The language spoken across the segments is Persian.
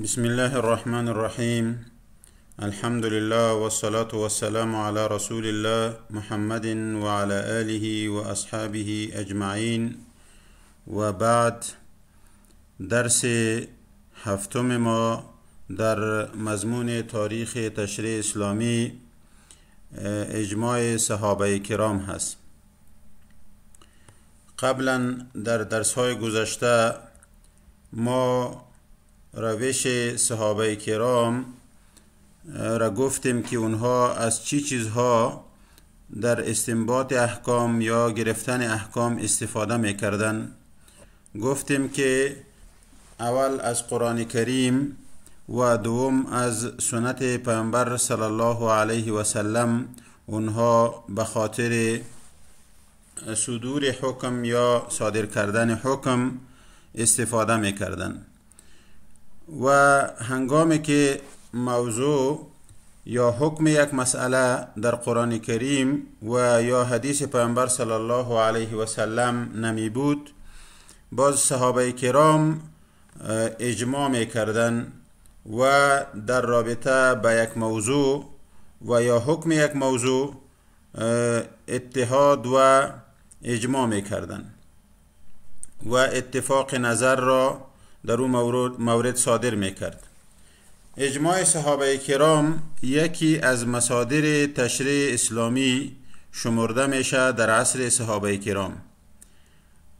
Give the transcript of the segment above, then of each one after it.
بسم الله الرحمن الرحيم الحمد لله والصلاة والسلام على رسول الله محمد وعلى آله وأصحابه أجمعين وبعد درس هفتم ما در مضمون تاریخ تشریع اسلامی اه، اجماع صحابه کرام هست قبلا در درس های گذشته ما روش صحابه کرام را گفتیم که اونها از چی چیزها در استنباط احکام یا گرفتن احکام استفاده میکردن گفتیم که اول از قرآن کریم و دوم از سنت پیامبر صلی الله علیه و سلم اونها به خاطر صدور حکم یا صادر کردن حکم استفاده میکردن و هنگامی که موضوع یا حکم یک مسئله در قرآن کریم و یا حدیث پیامبر صلی الله علیه و سلم نمی بود باز صحابه کرام اجماع می کردن و در رابطه به یک موضوع و یا حکم یک موضوع اتحاد و اجماع می کردن و اتفاق نظر را در او مورد, مورد صادر می کرد اجماع صحابه کرام یکی از مصادر تشریع اسلامی شمرده میشه در عصر صحابه کرام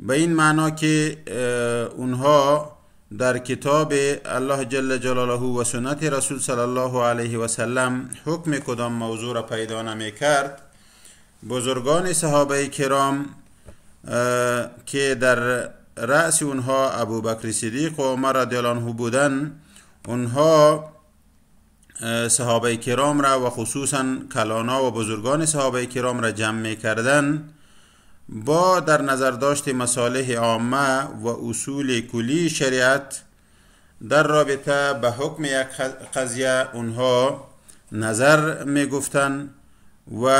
به این معنا که اونها در کتاب الله جل جلاله و سنت رسول صلی الله علیه و سلم حکم کدام موضوع را پیدا نمی کرد بزرگان صحابه کرام که در رأس اونها ابو بکر صدیق و عمر رضی الله بودن اونها صحابه کرام را و خصوصا کلانا و بزرگان صحابه کرام را جمع می کردن با در نظر داشت مصالح عامه و اصول کلی شریعت در رابطه به حکم یک قضیه اونها نظر می گفتن و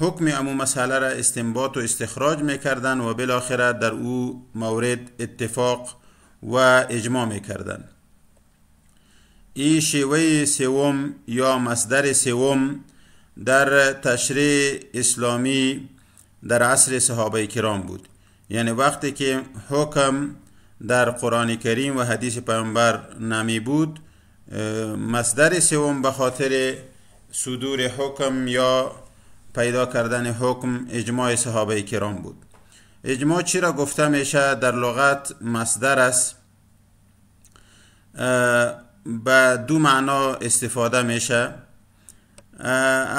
حکم امو مسئله را استنباط و استخراج میکردن و بالاخره در او مورد اتفاق و اجماع میکردن این شیوه سوم یا مصدر سوم در تشریع اسلامی در عصر صحابه کرام بود یعنی وقتی که حکم در قرآن کریم و حدیث پیامبر نمی بود مصدر سوم به خاطر صدور حکم یا پیدا کردن حکم اجماع صحابه کرام بود اجماع چی را گفته میشه در لغت مصدر است به دو معنا استفاده میشه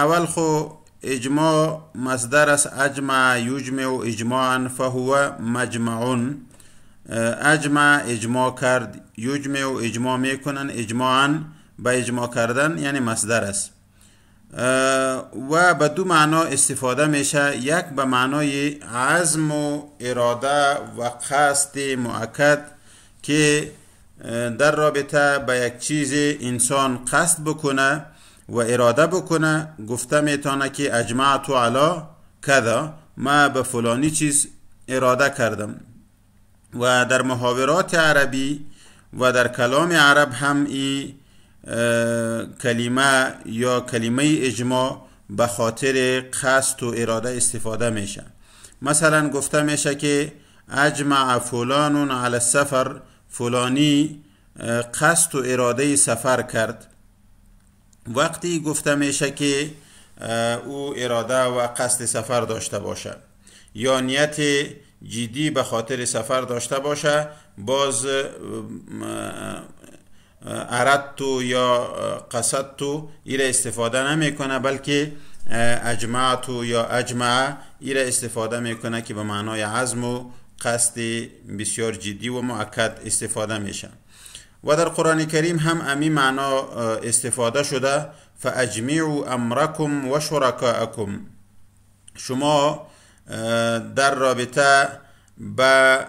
اول خو اجماع مصدر است اجمع یجمع و اجماعا فهو مجمعون اجمع اجماع کرد یجمع و اجماع میکنن اجماعا به اجماع کردن یعنی مصدر است و به دو معنا استفاده میشه یک به معنای عزم و اراده و قصد معکد که در رابطه به یک چیز انسان قصد بکنه و اراده بکنه گفته میتونه که اجماع تو علا کذا ما به فلانی چیز اراده کردم و در محاورات عربی و در کلام عرب هم ای کلمه یا کلمه اجماع به خاطر قصد و اراده استفاده میشه مثلا گفته میشه که اجمع فلانون علی السفر فلانی قصد و اراده سفر کرد وقتی گفته میشه که او اراده و قصد سفر داشته باشه یا نیت جدی به خاطر سفر داشته باشه باز تو یا تو ایره استفاده نمیکنه بلکه تو یا اجمع ایره استفاده میکنه که به معنای عزم و قصد بسیار جدی و معکد استفاده میشه و در قرآن کریم هم امی معنا استفاده شده فاجمعوا امرکم و شرکاکم شما در رابطه به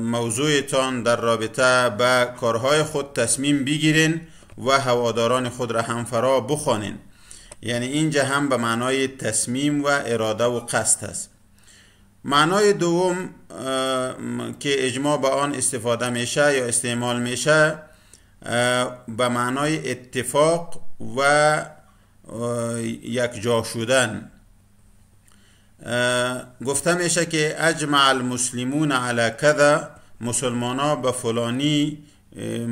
موضوعتان در رابطه با کارهای خود تصمیم بگیرین و هواداران خود را هم فرا بخوانین یعنی اینجا هم به معنای تصمیم و اراده و قصد است معنای دوم که اجماع به آن استفاده میشه یا استعمال میشه به معنای اتفاق و یک جا شدن گفته میشه که اجمع المسلمون علی کذا مسلمانا به فلانی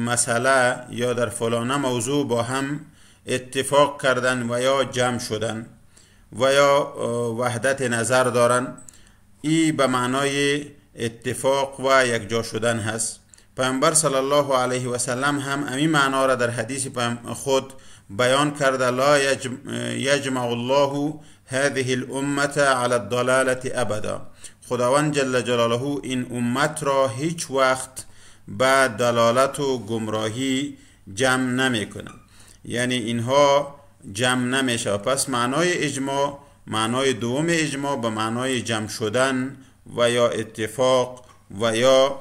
مسئله یا در فلانه موضوع با هم اتفاق کردن و یا جمع شدن و یا وحدت نظر دارن ای به معنای اتفاق و یکجا شدن هست پیامبر صلی الله علیه و سلم هم امی معنا را در حدیث خود بیان کرده لا یجمع الله هذه الأمة على الضلالة ابدا خداوند جل جلاله این امت را هیچ وقت به دلالت و گمراهی جمع نمی یعنی اینها جمع نمی پس معنای اجماع معنای دوم اجماع به معنای جمع شدن و یا اتفاق و یا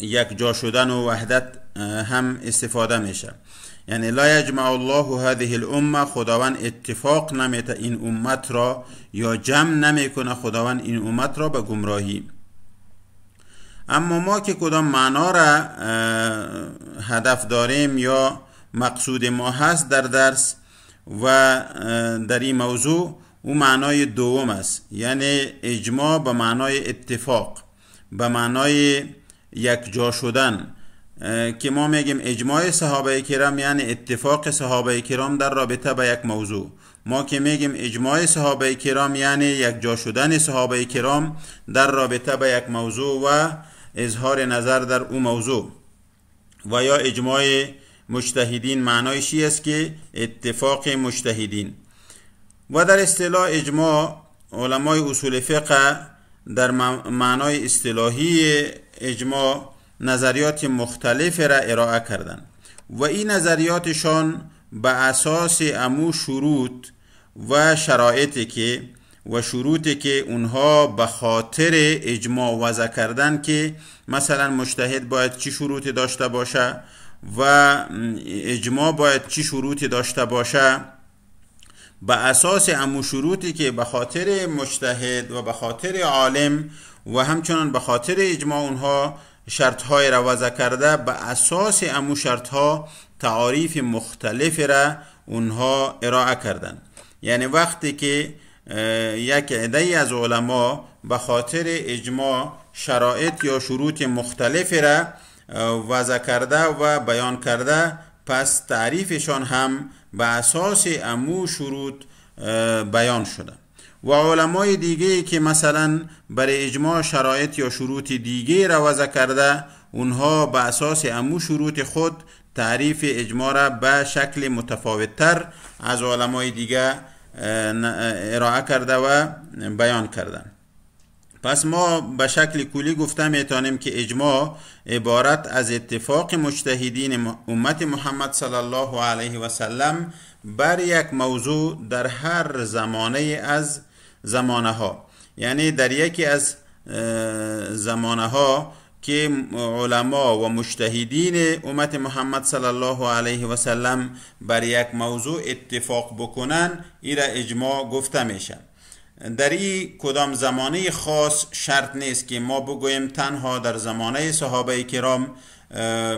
یک جا شدن و وحدت هم استفاده میشه یعنی لا یجمع الله هذه الامه خداوند اتفاق نمیته این امت را یا جمع نمیکنه خداوند این امت را به گمراهی اما ما که کدام معنا را هدف داریم یا مقصود ما هست در درس و در این موضوع او معنای دوم است یعنی اجماع به معنای اتفاق به معنای یک جا شدن که ما میگیم اجماع صحابه کرام یعنی اتفاق صحابه کرام در رابطه با یک موضوع ما که میگیم اجماع صحابه کرام یعنی یک جا شدن صحابه کرام در رابطه با یک موضوع و اظهار نظر در او موضوع و یا اجماع مجتهدین معنایشی است که اتفاق مجتهدین و در اصطلاح اجماع علمای اصول فقه در معنای اصطلاحی اجماع نظریات مختلف را ارائه کردند و این نظریاتشان به اساس امو شروط و شرایطی که و شروطی که اونها به خاطر اجماع وضع کردن که مثلا مشتهد باید چی شروطی داشته باشه و اجماع باید چی شروطی داشته باشه به اساس امو شروطی که به خاطر مشتهد و به خاطر عالم و همچنان به خاطر اجماع اونها شرط های را وضع کرده به اساس امو شرط ها تعاریف مختلف را اونها ارائه کردن یعنی وقتی که یک عده از علما به خاطر اجماع شرایط یا شروط مختلف را وضع کرده و بیان کرده پس تعریفشان هم به اساس امو شروط بیان شده و علمای دیگه که مثلا برای اجماع شرایط یا شروط دیگه را وضع کرده اونها به اساس امو شروط خود تعریف اجماع را به شکل متفاوتتر از علمای دیگه ارائه کرده و بیان کردن پس ما به شکل کلی گفته میتانیم که اجماع عبارت از اتفاق مجتهدین امت محمد صلی الله علیه و سلم بر یک موضوع در هر زمانه از زمانه ها یعنی در یکی از زمانه ها که علما و مجتهدین امت محمد صلی الله علیه و سلم بر یک موضوع اتفاق بکنن ای را اجماع گفته میشن در این کدام زمانه خاص شرط نیست که ما بگویم تنها در زمانه صحابه کرام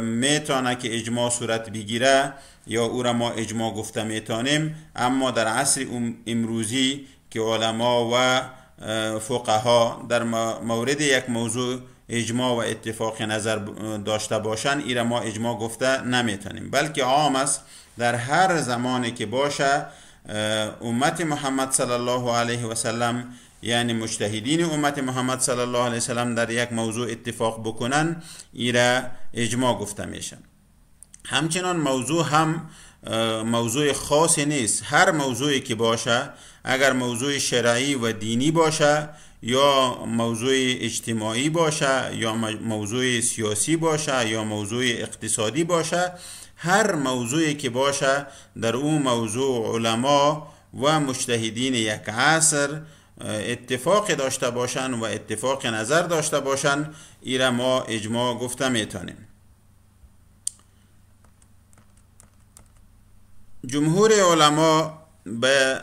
میتانه که اجماع صورت بگیره یا او را ما اجماع گفته میتانیم اما در عصر امروزی که علما و فقها در مورد یک موضوع اجماع و اتفاق نظر داشته باشند ایره ما اجماع گفته نمیتونیم بلکه عام است در هر زمانی که باشه امت محمد صلی الله علیه و سلم یعنی مجتهدین امت محمد صلی الله علیه و سلم در یک موضوع اتفاق بکنن ایره اجماع گفته میشن همچنان موضوع هم موضوع خاصی نیست هر موضوعی که باشه اگر موضوع شرعی و دینی باشه یا موضوع اجتماعی باشه یا موضوع سیاسی باشه یا موضوع اقتصادی باشه هر موضوعی که باشه در اون موضوع علما و مشتهدین یک عصر اتفاق داشته باشن و اتفاق نظر داشته باشن ایره ما اجماع گفته میتونیم جمهور علما به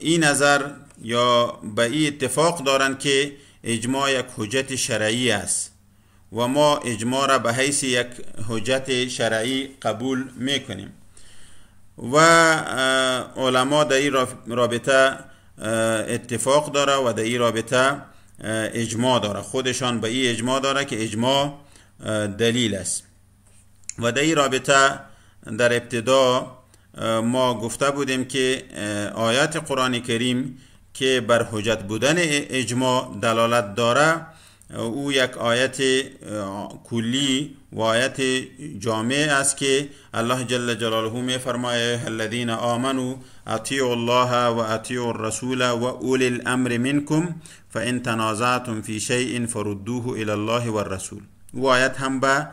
این نظر یا به این اتفاق دارند که اجماع یک حجت شرعی است و ما اجماع را به حیث یک حجت شرعی قبول میکنیم و علما در این رابطه اتفاق داره و در این رابطه اجماع داره خودشان به این اجماع داره که اجماع دلیل است و در این رابطه در ابتدا ما گفته بودیم که آیات قرآن کریم که بر حجت بودن اجماع دلالت داره او یک آیت کلی و آیت جامع است که الله جل جلاله می فرمایه الذین آمنوا اطیعوا الله و اطیعوا الرسول و اولی الامر منکم فان تنازعتم فی شیء فردوه الی الله والرسول و آیت هم به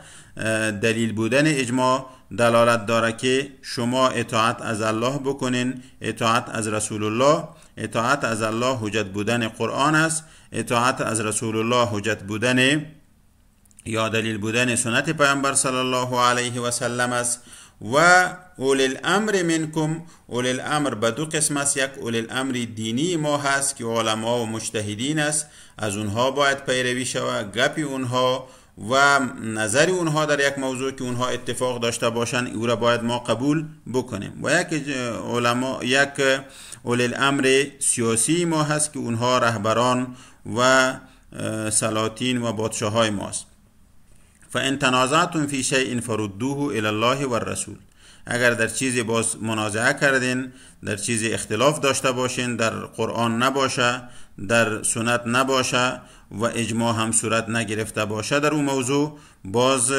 دلیل بودن اجماع دلالت داره که شما اطاعت از الله بکنین اطاعت از رسول الله اطاعت از الله حجت بودن قرآن است اطاعت از رسول الله حجت بودن یا دلیل بودن سنت پیامبر صلی الله علیه و سلم است و اول الامر منکم اول الامر به دو قسم است یک اول الامر دینی ما هست که علما و مجتهدین است از اونها باید پیروی شود گپی اونها و نظر اونها در یک موضوع که اونها اتفاق داشته باشن او را باید ما قبول بکنیم و یک علما یک اول الامر سیاسی ما هست که اونها رهبران و سلاطین و بادشاه های ماست فان تنازعتم فی شیء فردوه الی الله و الرسول اگر در چیزی باز منازعه کردین در چیزی اختلاف داشته باشین در قرآن نباشه در سنت نباشه و اجماع هم صورت نگرفته باشه در اون موضوع باز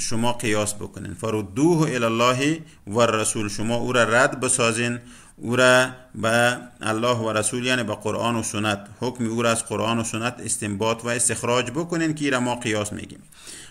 شما قیاس بکنین فردوه الی الله و رسول شما او را رد بسازین او را به الله و رسول یعنی به قرآن و سنت حکم او را از قرآن و سنت استنباط و استخراج بکنین که را ما قیاس میگیم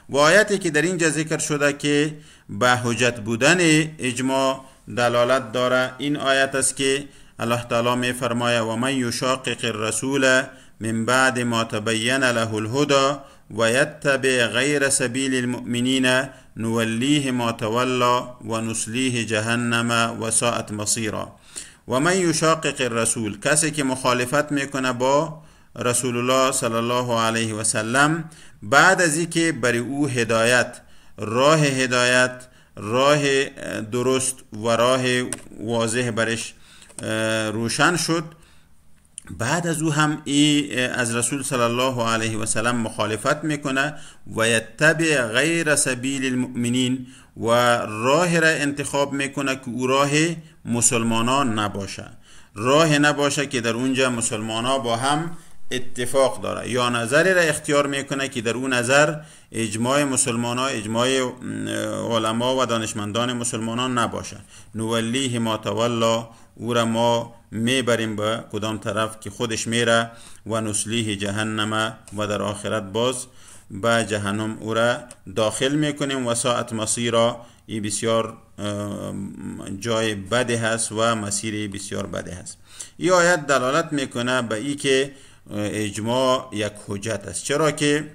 و آیتی که در اینجا ذکر شده که به حجت بودن اجماع دلالت داره این آیت است که الله تعالی می فرمایه و من یشاقق الرسول من بعد ما تبين له الهدى ويتبع غير سبيل المؤمنين نوليه ما تولى ونسليه جهنم وساءت مصيرا ومن يشاقق الرسول كسك مخالفت میکنه با رسول الله صلى الله عليه وسلم بعد از اینکه هدايات او هدایت راه هدایت راه درست و راه واضح برش اه، روشن شد بعد از او هم ای از رسول صلی الله علیه و سلم مخالفت میکنه و یتبع غیر سبیل المؤمنین و راه را انتخاب میکنه که او راه مسلمانان نباشه راه نباشه که در اونجا مسلمانا با هم اتفاق داره یا نظری را اختیار میکنه که در اون نظر اجماع مسلمان ها اجماع علما و دانشمندان مسلمانان نباشه نولیه ما تولا او را ما میبریم به کدام طرف که خودش میره و نسلیه جهنم و در آخرت باز به جهنم او را داخل میکنیم و ساعت مسیرا ای بسیار جای بده هست و مسیر بسیار بده هست این آیت دلالت میکنه به ای که اجماع یک حجت است چرا که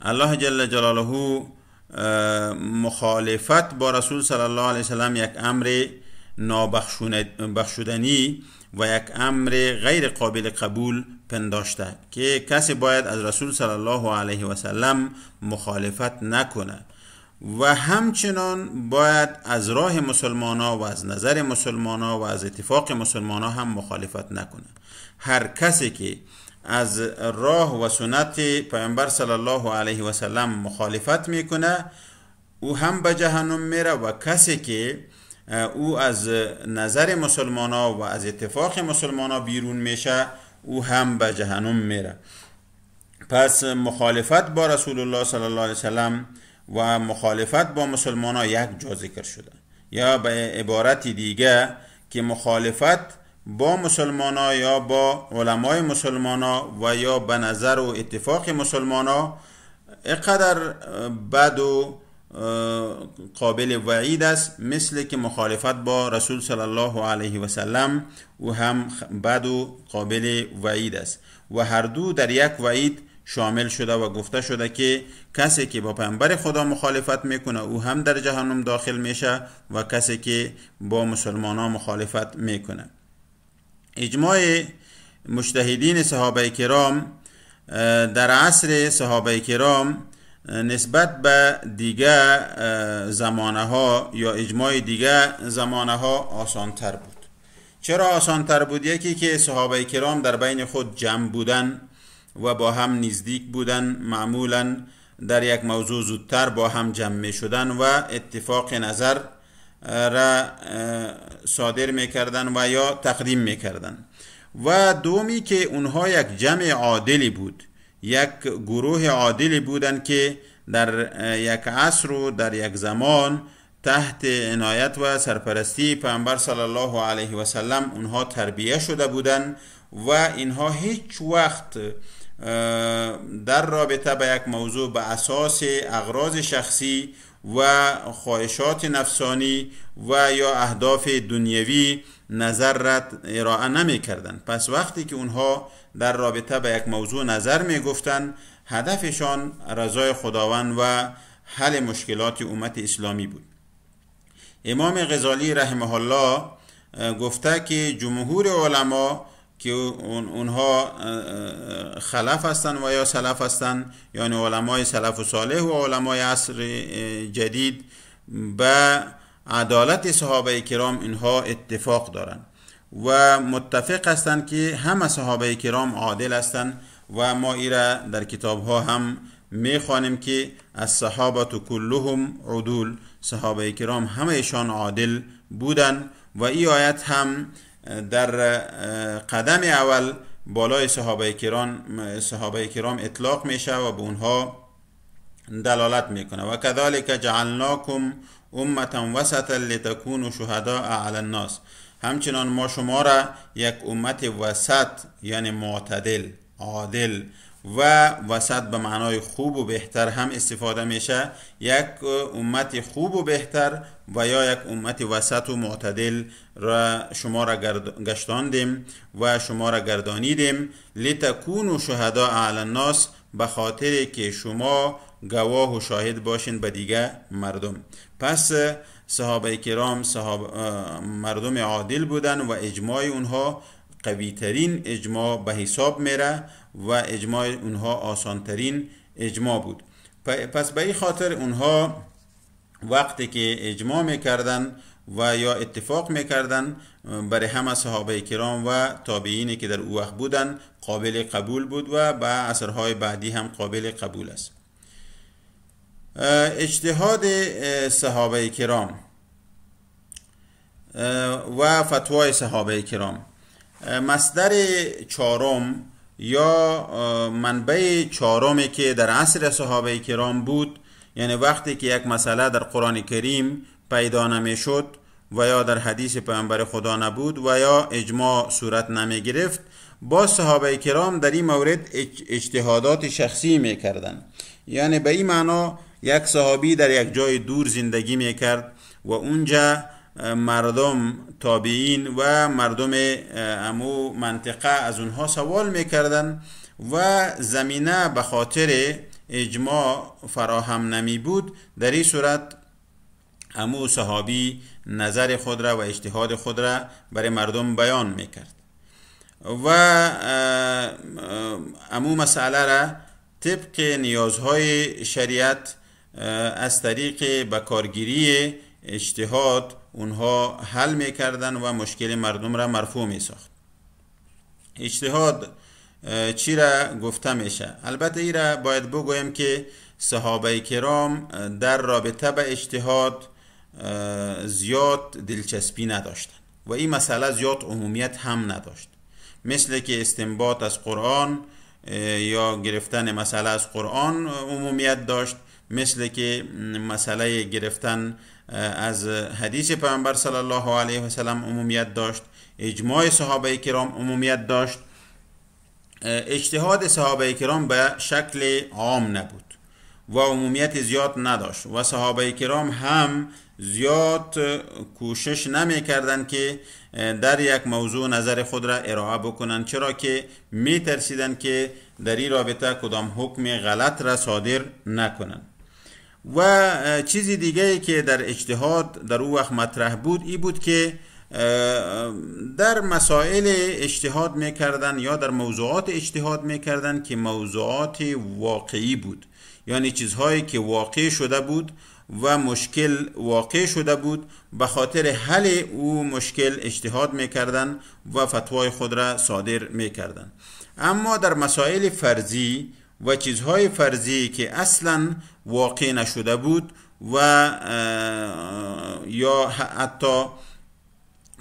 الله جل جلاله مخالفت با رسول صلی الله علیه وسلم یک امر نابخشودنی و یک امر غیر قابل قبول پنداشته که کسی باید از رسول صلی الله علیه و سلم مخالفت نکنه و همچنان باید از راه مسلمان ها و از نظر مسلمان ها و از اتفاق مسلمان ها هم مخالفت نکنه هر کسی که از راه و سنت پیامبر صلی الله علیه و سلم مخالفت میکنه او هم به جهنم میره و کسی که او از نظر مسلمان ها و از اتفاق مسلمان ها بیرون میشه او هم به جهنم میره پس مخالفت با رسول الله صلی الله علیه وسلم و مخالفت با مسلمان ها یک جا ذکر شده یا به عبارت دیگه که مخالفت با مسلمان ها یا با علمای مسلمان ها و یا به نظر و اتفاق مسلمان ها اقدر بد و قابل وعید است مثل که مخالفت با رسول صلی الله علیه و سلم او هم بد و قابل وعید است و هر دو در یک وعید شامل شده و گفته شده که کسی که با پیامبر خدا مخالفت میکنه او هم در جهنم داخل میشه و کسی که با مسلمانان مخالفت میکنه اجماع مجتهدین صحابه کرام در عصر صحابه کرام نسبت به دیگه زمانه ها یا اجماع دیگه زمانه ها آسان تر بود چرا آسان تر بود یکی که صحابه کرام در بین خود جمع بودن و با هم نزدیک بودن معمولا در یک موضوع زودتر با هم جمع شدن و اتفاق نظر را صادر میکردن و یا تقدیم می میکردن و دومی که اونها یک جمع عادلی بود یک گروه عادلی بودند که در یک عصر و در یک زمان تحت عنایت و سرپرستی پیامبر صلی الله علیه و سلم اونها تربیه شده بودند و اینها هیچ وقت در رابطه به یک موضوع به اساس اغراض شخصی و خواهشات نفسانی و یا اهداف دنیوی نظر را ارائه نمی کردن. پس وقتی که اونها در رابطه به یک موضوع نظر می گفتن هدفشان رضای خداوند و حل مشکلات امت اسلامی بود امام غزالی رحمه الله گفته که جمهور علما که اونها خلف هستند و یا سلف هستند یعنی علمای سلف و صالح و علمای عصر جدید به عدالت صحابه کرام اینها اتفاق دارند و متفق هستند که همه صحابه کرام عادل هستند و ما ایرا در کتاب ها هم می خوانیم که از صحابت کلهم عدول صحابه کرام ایشان عادل بودند و ای آیت هم در قدم اول بالای صحابه کرام صحابه کرام اطلاق میشه و به اونها دلالت میکنه و کذالک جعلناکم امتا وسطا لتکونوا شهداء علی الناس همچنان ما شما را یک امت وسط یعنی معتدل عادل و وسط به معنای خوب و بهتر هم استفاده میشه یک امت خوب و بهتر و یا یک امت وسط و معتدل را شما را گشتاندیم و شما را گردانیدیم لتکون و شهدا علی الناس به خاطر که شما گواه و شاهد باشین به دیگه مردم پس صحابه کرام صحاب مردم عادل بودن و اجماع اونها قوی ترین اجماع به حساب میره و اجماع اونها آسانترین اجماع بود پس به این خاطر اونها وقتی که اجماع میکردن و یا اتفاق میکردن برای همه صحابه کرام و تابعینی که در او وقت بودن قابل قبول بود و به اثرهای بعدی هم قابل قبول است اجتهاد صحابه کرام و فتوای صحابه کرام مصدر چهارم یا منبع چهارمی که در عصر صحابه کرام بود یعنی وقتی که یک مسئله در قرآن کریم پیدا شد و یا در حدیث پیامبر خدا نبود و یا اجماع صورت نمی گرفت با صحابه کرام در این مورد اجتهادات شخصی می کردن. یعنی به این معنا یک صحابی در یک جای دور زندگی می کرد و اونجا مردم تابعین و مردم امو منطقه از اونها سوال میکردن و زمینه به خاطر اجماع فراهم نمی بود در این صورت امو صحابی نظر خود را و اجتهاد خود را برای مردم بیان میکرد و امو مسئله را طبق نیازهای شریعت از طریق بکارگیری اجتهاد اونها حل میکردن و مشکل مردم را مرفوع میساخت اجتهاد چی را گفته میشه البته ای را باید بگویم که صحابه کرام در رابطه به اجتهاد زیاد دلچسپی نداشتند و این مسئله زیاد عمومیت هم نداشت مثل که استنباط از قرآن یا گرفتن مسئله از قرآن عمومیت داشت مثل که مسئله گرفتن از حدیث پیامبر صلی الله علیه و سلم عمومیت داشت اجماع صحابه کرام عمومیت داشت اجتهاد صحابه کرام به شکل عام نبود و عمومیت زیاد نداشت و صحابه کرام هم زیاد کوشش نمی کردن که در یک موضوع نظر خود را ارائه بکنند چرا که می ترسیدن که در این رابطه کدام حکم غلط را صادر نکنند و چیزی دیگه که در اجتهاد در او وقت مطرح بود ای بود که در مسائل اجتهاد میکردن یا در موضوعات اجتهاد میکردن که موضوعات واقعی بود یعنی چیزهایی که واقع شده بود و مشکل واقع شده بود به خاطر حل او مشکل اجتهاد میکردن و فتوای خود را صادر میکردن اما در مسائل فرضی و چیزهای فرضی که اصلا واقع نشده بود و یا حتی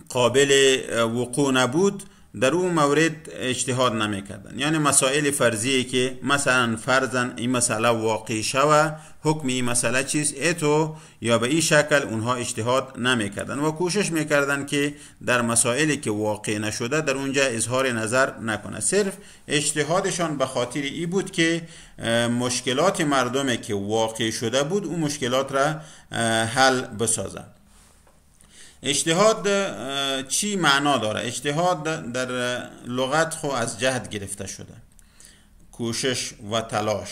قابل وقوع نبود در او مورد اجتهاد کردن یعنی مسائل فرضیه که مثلا فرزن این مسئله واقع شوه حکم این مسئله چیست اتو یا به این شکل اونها اجتهاد کردن و کوشش میکردن که در مسائلی که واقع نشده در اونجا اظهار نظر نکنه صرف اجتهادشان به خاطر ای بود که مشکلات مردمی که واقع شده بود اون مشکلات را حل بسازند اجتهاد چی معنا داره اجتهاد در لغت خو از جهد گرفته شده کوشش و تلاش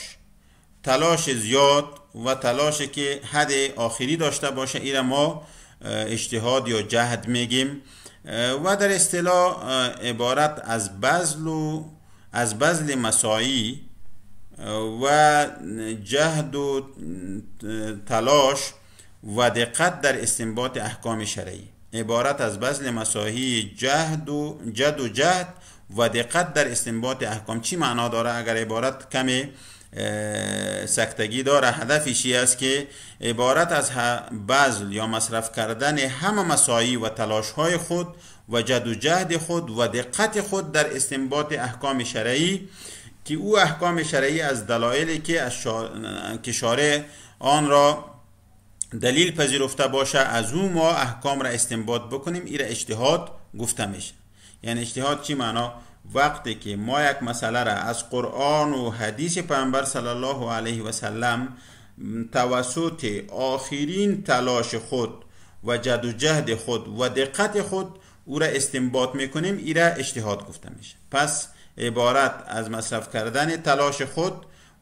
تلاش زیاد و تلاش که حد آخری داشته باشه ایره ما اجتهاد یا جهد میگیم و در اصطلاح عبارت از بزل و از بذل مسایی و جهد و تلاش و دقت در استنباط احکام شرعی عبارت از بذل مساحی جهد و جد و جهد و دقت در استنباط احکام چی معنا داره اگر عبارت کمی سکتگی داره چی است که عبارت از بذل یا مصرف کردن همه مساعی و تلاش های خود و جد و جهد خود و دقت خود در استنباط احکام شرعی که او احکام شرعی از دلایلی که, شارع آن را دلیل پذیرفته باشه از او ما احکام را استنباط بکنیم این را اجتهاد گفته میشه یعنی اجتهاد چی معنا وقتی که ما یک مسئله را از قرآن و حدیث پیامبر صلی الله علیه و سلم توسط آخرین تلاش خود و جد و جهد خود و دقت خود او را استنباط میکنیم این را اجتهاد گفته میشه پس عبارت از مصرف کردن تلاش خود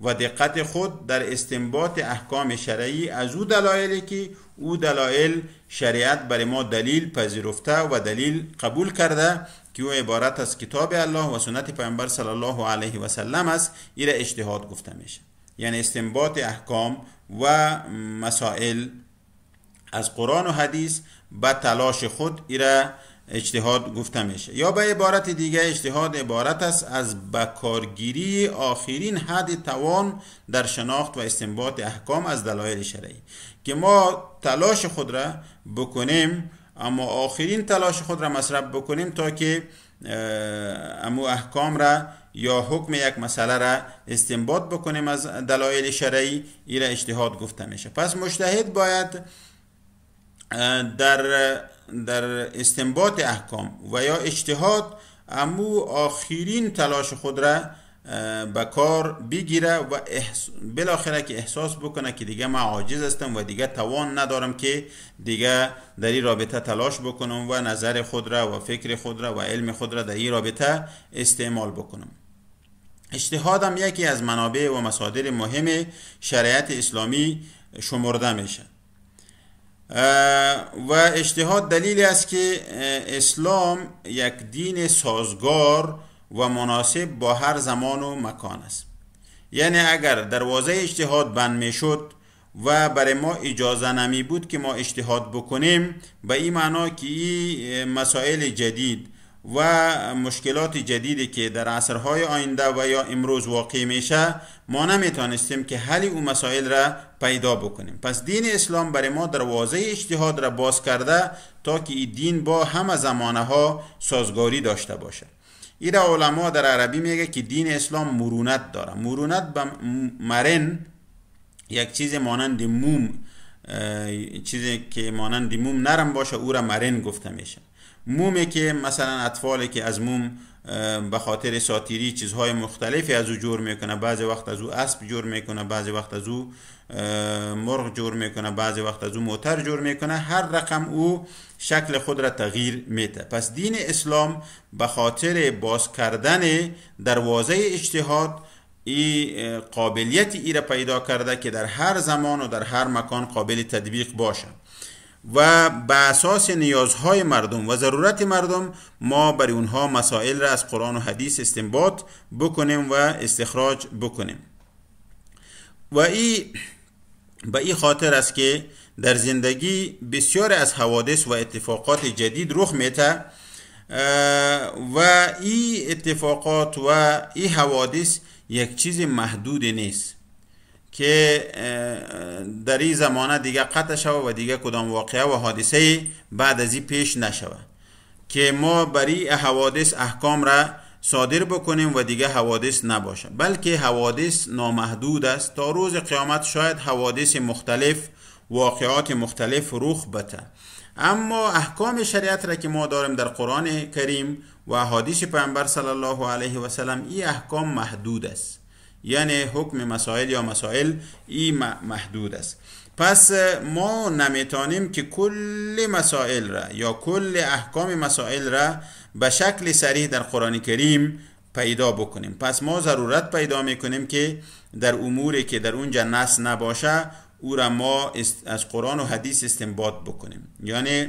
و دقت خود در استنباط احکام شرعی از او دلایلی که او دلایل شریعت بر ما دلیل پذیرفته و دلیل قبول کرده که او عبارت از کتاب الله و سنت پیامبر صلی الله علیه و سلم است ایرا اجتهاد گفته میشه یعنی استنباط احکام و مسائل از قرآن و حدیث به تلاش خود ایره اجتهاد گفته میشه یا به عبارت دیگه اجتهاد عبارت است از بکارگیری آخرین حد توان در شناخت و استنباط احکام از دلایل شرعی که ما تلاش خود را بکنیم اما آخرین تلاش خود را مصرف بکنیم تا که امو احکام را یا حکم یک مسئله را استنباط بکنیم از دلایل شرعی ایرا اجتهاد گفته میشه پس مشتهد باید در در استنباط احکام و یا اجتهاد امو آخرین تلاش خود را به کار بگیره و احس... بالاخره که احساس بکنه که دیگه من عاجز هستم و دیگه توان ندارم که دیگه در این رابطه تلاش بکنم و نظر خود را و فکر خود را و علم خود را در این رابطه استعمال بکنم اجتهاد هم یکی از منابع و مصادر مهم شریعت اسلامی شمرده میشه و اجتهاد دلیلی است که اسلام یک دین سازگار و مناسب با هر زمان و مکان است یعنی اگر دروازه اجتهاد بند می شد و برای ما اجازه نمی بود که ما اجتهاد بکنیم به این معنا که این مسائل جدید و مشکلات جدیدی که در عصرهای آینده و یا امروز واقع میشه ما نمیتونستیم که حل او مسائل را پیدا بکنیم پس دین اسلام برای ما دروازه اجتهاد را باز کرده تا که این دین با همه زمانه ها سازگاری داشته باشه این علما در عربی میگه که دین اسلام مرونت داره مرونت به مرن یک چیز مانند موم چیزی که مانند موم نرم باشه او را مرن گفته میشه مومه که مثلا اطفالی که از موم به خاطر ساتیری چیزهای مختلفی از او جور میکنه بعضی وقت از او اسب جور میکنه بعضی وقت از او مرغ جور میکنه بعضی وقت از او موتر جور میکنه هر رقم او شکل خود را تغییر میده پس دین اسلام به خاطر باز کردن دروازه اجتهاد ای قابلیت ای را پیدا کرده که در هر زمان و در هر مکان قابل تدبیق باشه و به اساس نیازهای مردم و ضرورت مردم ما برای اونها مسائل را از قرآن و حدیث استنباط بکنیم و استخراج بکنیم و این به این خاطر است که در زندگی بسیار از حوادث و اتفاقات جدید رخ میته و این اتفاقات و این حوادث یک چیز محدود نیست که در این زمانه دیگه قطع شوه و دیگه کدام واقعه و حادثه بعد از این پیش نشوه که ما برای حوادث احکام را صادر بکنیم و دیگه حوادث نباشه بلکه حوادث نامحدود است تا روز قیامت شاید حوادث مختلف واقعات مختلف رخ بته اما احکام شریعت را که ما داریم در قرآن کریم و حدیث پیامبر صلی الله علیه و سلم این احکام محدود است یعنی حکم مسائل یا مسائل ای محدود است پس ما نمیتانیم که کل مسائل را یا کل احکام مسائل را به شکل سریح در قرآن کریم پیدا بکنیم پس ما ضرورت پیدا میکنیم که در اموری که در اونجا نص نباشه او را ما از قرآن و حدیث استنباط بکنیم یعنی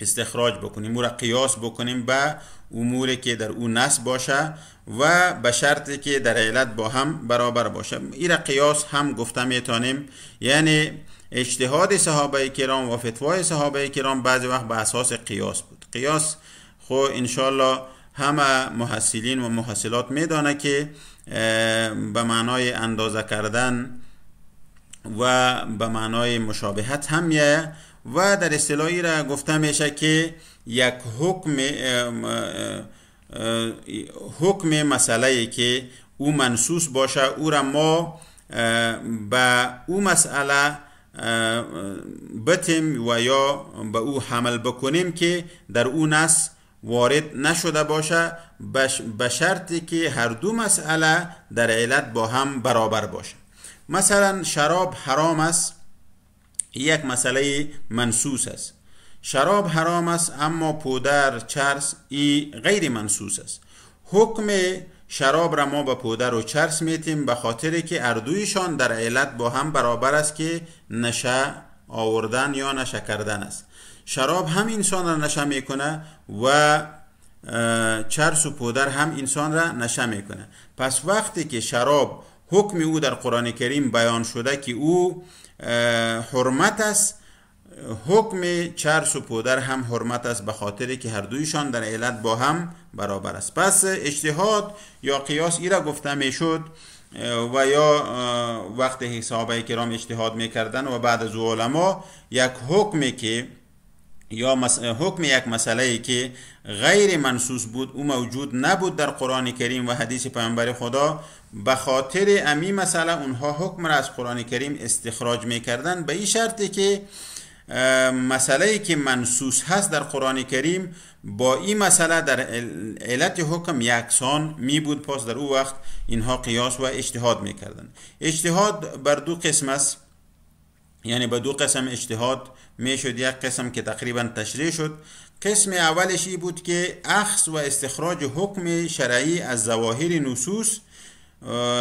استخراج بکنیم او را قیاس بکنیم به اموری که در او نصب باشه و به شرطی که در علت با هم برابر باشه این را قیاس هم گفته میتانیم یعنی اجتهاد صحابه کرام و فتوای صحابه کرام بعضی وقت به اساس قیاس بود قیاس خو انشالله همه محصلین و محصلات میدانه که به معنای اندازه کردن و به معنای مشابهت هم یه و در اصطلاحی را گفته میشه که یک حکم حکم مسئله که او منصوص باشه او را ما به او مسئله بتیم و یا به او حمل بکنیم که در او نس وارد نشده باشه به شرطی که هر دو مسئله در علت با هم برابر باشه مثلا شراب حرام است یک مسئله منسوس است شراب حرام است اما پودر چرس ای غیر منسوس است حکم شراب را ما به پودر و چرس میتیم به خاطر که اردویشان در علت با هم برابر است که نشه آوردن یا نشه کردن است شراب هم انسان را نشه میکنه و چرس و پودر هم انسان را نشه میکنه پس وقتی که شراب حکم او در قرآن کریم بیان شده که او حرمت است حکم چرس و پودر هم حرمت است به خاطر که هر دویشان در علت با هم برابر است پس اجتهاد یا قیاس را گفته می شد و یا وقت حسابه کرام اجتهاد می کردن و بعد از علما یک حکمی که یا حکم یک مسئله ای که غیر منصوص بود او موجود نبود در قرآن کریم و حدیث پیامبر خدا به خاطر امی مسئله اونها حکم را از قرآن کریم استخراج کردن به این شرطی که مسئله که منصوص هست در قرآن کریم با این مسئله در علت حکم یکسان می بود پس در او وقت اینها قیاس و اجتهاد میکردن اجتهاد بر دو قسم است یعنی به دو قسم اجتهاد می شد یک قسم که تقریبا تشریح شد قسم اولش ای بود که اخذ و استخراج حکم شرعی از ظواهر نصوص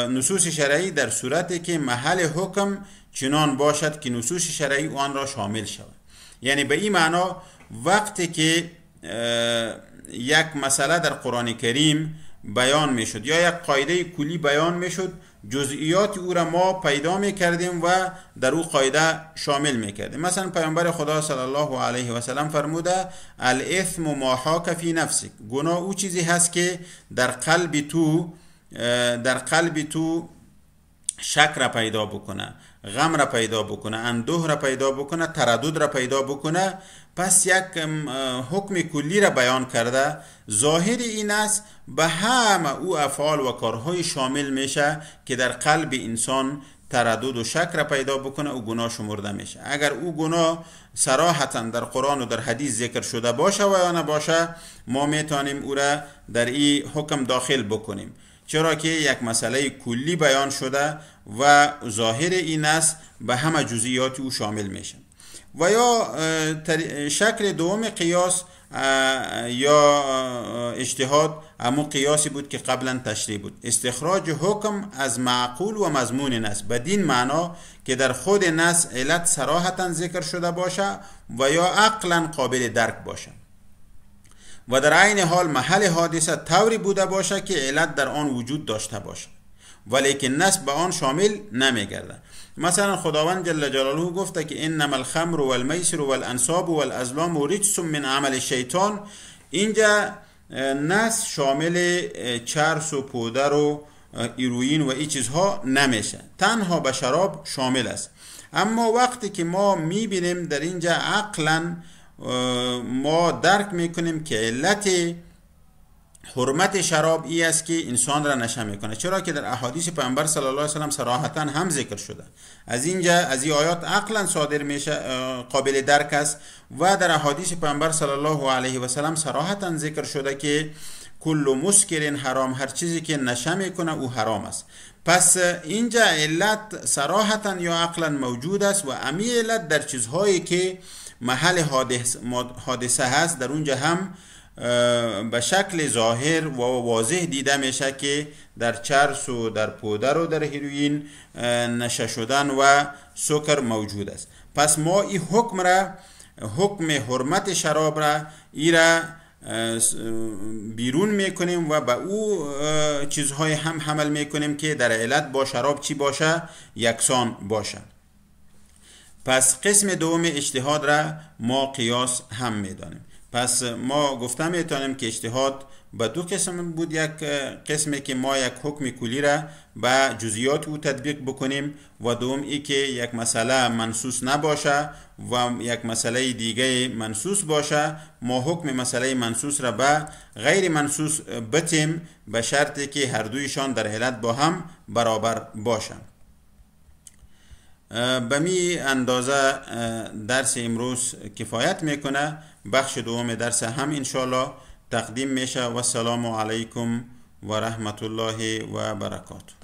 نصوص شرعی در صورت که محل حکم چنان باشد که نصوص شرعی آن را شامل شود یعنی به این معنا وقتی که یک مسئله در قرآن کریم بیان می یا یک قاعده کلی بیان میشد جزئیات او را ما پیدا می کردیم و در او قاعده شامل می کردیم مثلا پیامبر خدا صلی الله علیه و سلم فرموده الاثم ما حاک فی نفسک گناه او چیزی هست که در قلب تو در قلب تو شک را پیدا بکنه غم را پیدا بکنه اندوه را پیدا بکنه تردد را پیدا بکنه پس یک حکم کلی را بیان کرده ظاهر این است به هم او افعال و کارهای شامل میشه که در قلب انسان تردد و شک را پیدا بکنه او گناه شمرده میشه اگر او گناه سراحتا در قرآن و در حدیث ذکر شده باشه و یا نباشه ما میتانیم او را در این حکم داخل بکنیم چرا که یک مسئله کلی بیان شده و ظاهر این است به همه جزئیات او شامل میشه و یا شکل دوم قیاس یا اجتهاد اما قیاسی بود که قبلا تشریح بود استخراج حکم از معقول و مضمون نس بدین معنا که در خود نس علت سراحتا ذکر شده باشه و یا عقلا قابل درک باشه و در عین حال محل حادثه طوری بوده باشه که علت در آن وجود داشته باشد که نصب به آن شامل نمیگرده مثلا خداوند جل جلاله گفته که انما الخمر والمیسر والانصاب و و رجس من عمل شیطان اینجا نس شامل چرس و پودر و ایروین و این چیزها نمیشه تنها به شراب شامل است اما وقتی که ما میبینیم در اینجا عقلا ما درک میکنیم که علت حرمت شراب ای است که انسان را نشه میکنه چرا که در احادیث پیامبر صلی الله علیه و سلم صراحتا هم ذکر شده از اینجا از این آیات عقلا صادر میشه قابل درک است و در احادیث پیامبر صلی الله علیه و سلم صراحتا ذکر شده که کل مسکرین حرام هر چیزی که نشه میکنه او حرام است پس اینجا علت صراحتا یا عقلا موجود است و امی علت در چیزهایی که محل حادثه هست در اونجا هم به شکل ظاهر و واضح دیده میشه که در چرس و در پودر و در هیروین نشه شدن و سکر موجود است پس ما این حکم را حکم حرمت شراب را ای را بیرون میکنیم و به او چیزهای هم حمل میکنیم که در علت با شراب چی باشه یکسان باشه پس قسم دوم اجتهاد را ما قیاس هم میدانیم پس ما گفتم میتانیم که اجتهاد به دو قسم بود یک قسمی که ما یک حکم کلی را به جزیات او تطبیق بکنیم و دوم ای که یک مسئله منصوص نباشه و یک مسئله دیگه منصوص باشه ما حکم مسئله منصوص را به غیر منصوص بتیم به شرطی که هر دویشان در علت با هم برابر باشند به می اندازه درس امروز کفایت میکنه بخش دوم درس هم انشاءالله تقدیم میشه و سلام علیکم و رحمت الله و برکاته